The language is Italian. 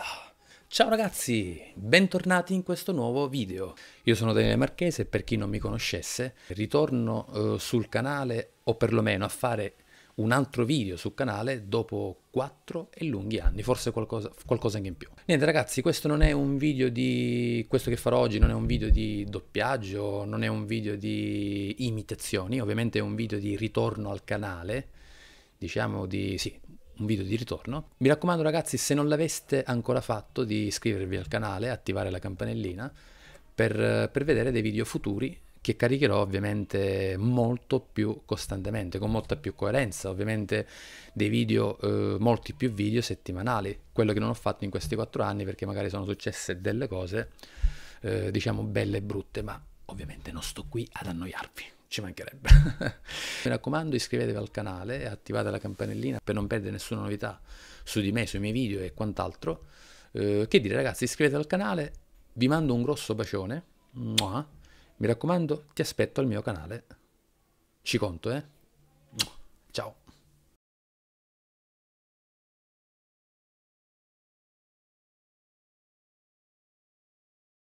farla. Ciao ragazzi, bentornati in questo nuovo video. Io sono Daniele Marchese per chi non mi conoscesse, ritorno eh, sul canale o perlomeno a fare un altro video sul canale dopo quattro e lunghi anni, forse qualcosa, qualcosa, anche in più. Niente ragazzi, questo non è un video di... questo che farò oggi non è un video di doppiaggio, non è un video di imitazioni, ovviamente è un video di ritorno al canale, diciamo di... sì, un video di ritorno. Mi raccomando ragazzi, se non l'aveste ancora fatto, di iscrivervi al canale, attivare la campanellina per, per vedere dei video futuri che caricherò ovviamente molto più costantemente, con molta più coerenza, ovviamente dei video, eh, molti più video settimanali, quello che non ho fatto in questi quattro anni perché magari sono successe delle cose, eh, diciamo, belle e brutte, ma ovviamente non sto qui ad annoiarvi ci mancherebbe. Mi raccomando iscrivetevi al canale e attivate la campanellina per non perdere nessuna novità su di me, sui miei video e quant'altro. Eh, che dire ragazzi, iscrivetevi al canale, vi mando un grosso bacione, Mua. mi raccomando ti aspetto al mio canale, ci conto eh, Mua. ciao.